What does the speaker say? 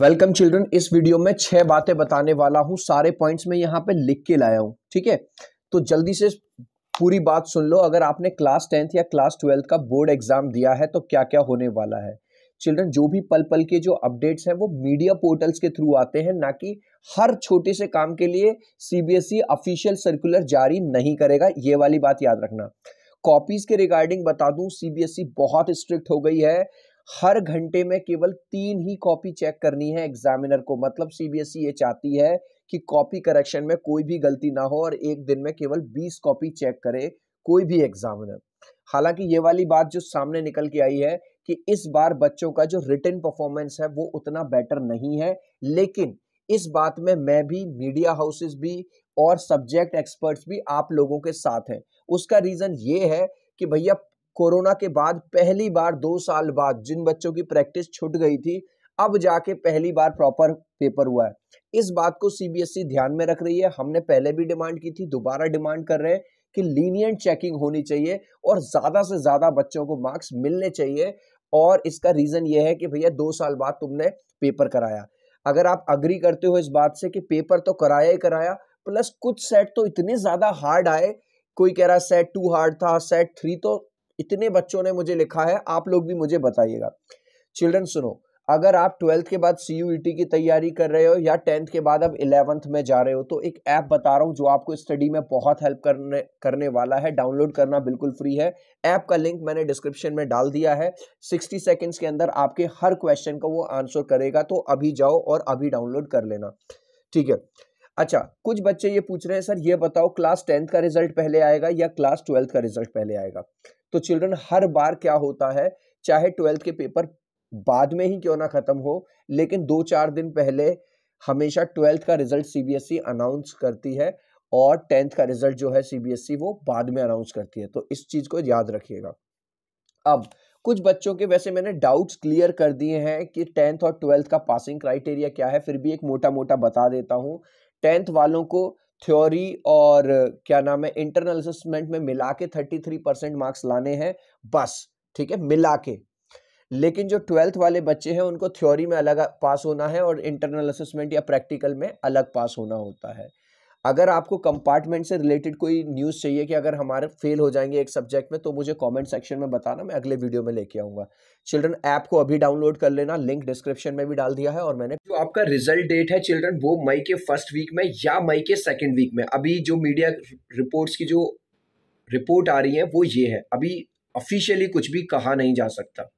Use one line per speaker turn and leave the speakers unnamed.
welcome children इस video में छह बातें बताने वाला हूं सारे पॉइंट्स में यहाँ पे लिख के लाया हूं ठीक है तो जल्दी से पूरी बात सुन लो अगर आपने क्लास टेंथ या क्लास ट्वेल्थ का बोर्ड एग्जाम दिया है तो क्या क्या होने वाला है चिल्ड्रन जो भी पल पल के जो अपडेट्स हैं वो मीडिया पोर्टल्स के थ्रू आते हैं ना कि हर छोटे से काम के लिए सीबीएसई ऑफिशियल सर्कुलर जारी नहीं करेगा ये वाली बात याद रखना कॉपीज के रिगार्डिंग बता दूं सीबीएसई बहुत स्ट्रिक्ट हो गई है हर घंटे में केवल तीन ही कॉपी चेक करनी है एग्जामिनर को मतलब सीबीएसई e ये चाहती है कि कॉपी करेक्शन में कोई भी गलती ना हो और एक दिन में केवल बीस कॉपी चेक करे कोई भी एग्जामिनर हालांकि ये वाली बात जो सामने निकल के आई है कि इस बार बच्चों का जो रिटर्न परफॉर्मेंस है वो उतना बेटर नहीं है लेकिन इस बात में मैं भी मीडिया हाउसेस भी और सब्जेक्ट एक्सपर्ट्स भी आप लोगों के साथ हैं उसका रीज़न ये है कि भैया कोरोना के बाद पहली बार दो साल बाद जिन बच्चों की प्रैक्टिस छूट गई थी अब जाके पहली बार प्रॉपर पेपर हुआ है इस बात को सीबीएसई e ध्यान में रख रही है हमने पहले भी डिमांड की थी दोबारा डिमांड कर रहे हैं कि लीनियंट चेकिंग होनी चाहिए और ज़्यादा से ज़्यादा बच्चों को मार्क्स मिलने चाहिए और इसका रीज़न ये है कि भैया दो साल बाद तुमने पेपर कराया अगर आप अग्री करते हो इस बात से कि पेपर तो कराया ही कराया प्लस कुछ सेट तो इतने ज़्यादा हार्ड आए कोई कह रहा है सेट टू हार्ड था सेट थ्री तो इतने बच्चों ने मुझे लिखा है आप लोग भी मुझे बताइएगा चिल्ड्रन सुनो अगर आप ट्वेल्थ के बाद सी e की तैयारी कर रहे हो या टेंथ के बाद अब इलेवंथ में जा रहे हो तो एक ऐप बता रहा हूँ जो आपको स्टडी में बहुत हेल्प करने करने वाला है डाउनलोड करना बिल्कुल फ्री है ऐप का लिंक मैंने डिस्क्रिप्शन में डाल दिया है 60 सेकेंड्स के अंदर आपके हर क्वेश्चन का वो आंसर करेगा तो अभी जाओ और अभी डाउनलोड कर लेना ठीक है अच्छा कुछ बच्चे ये पूछ रहे हैं सर ये बताओ क्लास टेंथ का रिजल्ट पहले आएगा या क्लास ट्वेल्थ का रिजल्ट पहले आएगा तो चिल्ड्रन हर बार क्या होता है चाहे ट्वेल्थ के पेपर बाद में ही क्यों ना खत्म हो लेकिन दो चार दिन पहले हमेशा ट्वेल्थ का रिजल्ट सीबीएसई अनाउंस e करती है और टेंथ का रिजल्ट जो है सीबीएसई e वो बाद में अनाउंस करती है तो इस चीज़ को याद रखिएगा अब कुछ बच्चों के वैसे मैंने डाउट्स क्लियर कर दिए हैं कि टेंथ और ट्वेल्थ का पासिंग क्राइटेरिया क्या है फिर भी एक मोटा मोटा बता देता हूँ टेंथ वालों को थ्योरी और क्या नाम है इंटरनल असेसमेंट में मिला के थर्टी थ्री परसेंट मार्क्स लाने हैं बस ठीक है मिला के लेकिन जो ट्वेल्थ वाले बच्चे हैं उनको थ्योरी में अलग पास होना है और इंटरनल असेसमेंट या प्रैक्टिकल में अलग पास होना होता है अगर आपको कंपार्टमेंट से रिलेटेड कोई न्यूज़ चाहिए कि अगर हमारे फेल हो जाएंगे एक सब्जेक्ट में तो मुझे कमेंट सेक्शन में बताना मैं अगले वीडियो में लेके आऊँगा चिल्ड्रन ऐप को अभी डाउनलोड कर लेना लिंक डिस्क्रिप्शन में भी डाल दिया है और मैंने जो आपका रिजल्ट डेट है चिल्ड्रन वो मई के फर्स्ट वीक में या मई के सेकेंड वीक में अभी जो मीडिया रिपोर्ट्स की जो रिपोर्ट आ रही है वो ये है अभी ऑफिशियली कुछ भी कहा नहीं जा सकता